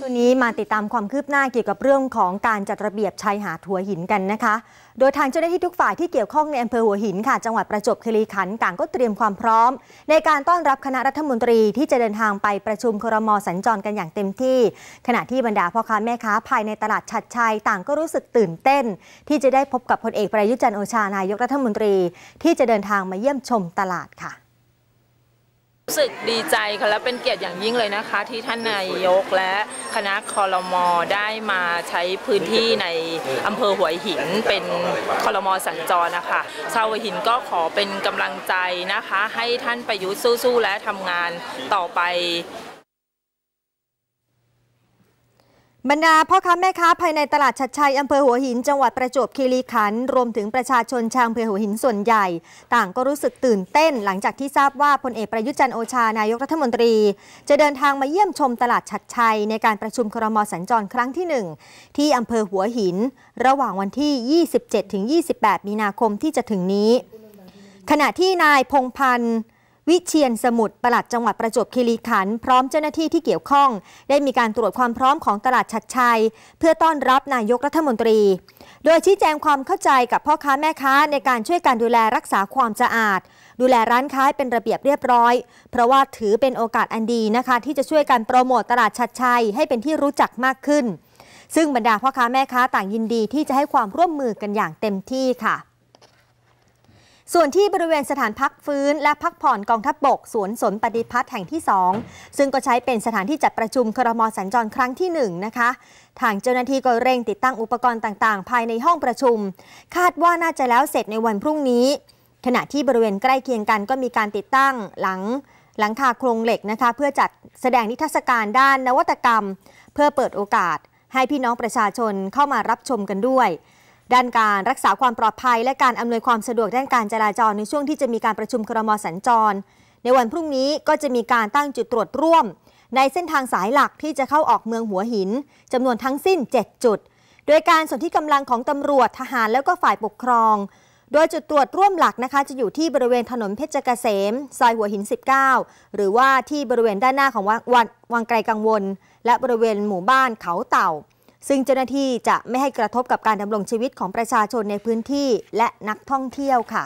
ช่วงนี้มาติดตามความคืบหน้าเกี่ยวกับเรื่องของการจัดระเบียบชายหาดหัวหินกันนะคะ โดยทางเจ้าหน้าที่ทุกฝ่ายที่เกี่ยวข้องในอำเภอหัวหินค่ะจังหวัดประจวบคีรีขันธ์ต่างก็เตรียมความพร้อม ในการต้อนรับคณะรัฐมนตรีที่จะเดินทางไปประชุมครมสัญจรกันอย่างเต็มที่ขณะที่บรรดาพ่อค้าแม่ค้า ภายในตลาดชัดชัยต่างก็รู้สึกตื่นเต้น ที่จะได้พบกับพลเอกประยุทธ์จันโอชา นายกรัฐมนตรี ที่จะเดินทางมาเยี่ยมชมตลาดค่ะรู้สึกดีใจค่ะและเป็นเกียรติอย่างยิ่งเลยนะคะที่ท่านนายกและคณะคอรมอได้มาใช้พื้นที่ในอำเภอหัวหินเป็นคอรมอสัญจรนะคะ ชาวหัวหินก็ขอเป็นกำลังใจนะคะ ให้ท่านประยุทธ์สู้ๆและทำงานต่อไปบรรดาพ่อค้าแม่ค้าภายในตลาดชัดชัยอำเภอหัวหิน จังหวัดประจวบคีรีขันธ์รวมถึงประชาชนชาวอำเภอหัวหินส่วนใหญ่ ต่างก็รู้สึกตื่นเต้นหลังจากที่ทราบว่าพลเอกประยุจันโอชา นายกรัฐมนตรี จะเดินทางมาเยี่ยมชมตลาดชัดชัยในการประชุมครมสัญจรครั้งที่ 1 ที่อำเภอหัวหินระหว่างวันที่ 27-28มีนาคมที่จะถึงนี้ ขณะที่นายพงพันธ์วิเชียนสมุทรปลัดจังหวัดประจวบคีรีขันธ์พร้อมเจ้าหน้าที่ที่เกี่ยวข้อง ได้มีการตรวจความพร้อมของตลาดชัดชัย เพื่อต้อนรับนายกรัฐมนตรี โดยชี้แจงความเข้าใจกับพ่อค้าแม่ค้า ในการช่วยการดูแลรักษาความสะอาด ดูแลร้านค้าเป็นระเบียบเรียบร้อย เพราะว่าถือเป็นโอกาสอันดีนะคะ ที่จะช่วยการโปรโมตตลาดชัดชัย ให้เป็นที่รู้จักมากขึ้น ซึ่งบรรดาพ่อค้าแม่ค้าต่างยินดีที่จะให้ความร่วมมือกันอย่างเต็มที่ค่ะส่วนที่บริเวณสถานพักฟื้นและพักผ่อนกองทัพบบกสวนสนปฏิพัฒน์แห่งที่ 2 ซึ่งก็ใช้เป็นสถานที่จัดประชุมครมสัญจรครั้งที่1นะคะทางเจ้าหน้าที่ก็เร่งติดตั้งอุปกรณ์ต่างๆ ภายในห้องประชุม คาดว่าน่าจะแล้วเสร็จในวันพรุ่งนี้ ขณะที่บริเวณใกล้เคียงกันก็มีการติดตั้งหลัง หลังคาโครงเหล็กนะคะเพื่อจัดแสดงนิทรรศการด้านนวัตกรรม เพื่อเปิดโอกาส ให้พี่น้องประชาชนเข้ามารับชมกันด้วยด้านการรักษาความปลอดภัยและการอำนวยความสะดวกด้านการจราจรในช่วงที่จะมีการประชุมครมสัญจร ในวันพรุ่งนี้ก็จะมีการตั้งจุดตรวจร่วม ในเส้นทางสายหลักที่จะเข้าออกเมืองหัวหินจำนวนทั้งสิ้น7จุด โดยการส่วนที่กำลังของตำรวจทหารแล้วก็ฝ่ายปกครอง โดยจุดตรวจร่วมหลักนะคะ จะอยู่ที่บริเวณถนนเพชรเกษม ซอยหัวหิน 19 หรือว่าที่บริเวณด้านหน้าของวังไกลกังวล และบริเวณหมู่บ้านเขาเต่าซึ่งเจ้าหน้าที่จะไม่ให้กระทบกับการดำรงชีวิตของประชาชนในพื้นที่และนักท่องเที่ยวค่ะ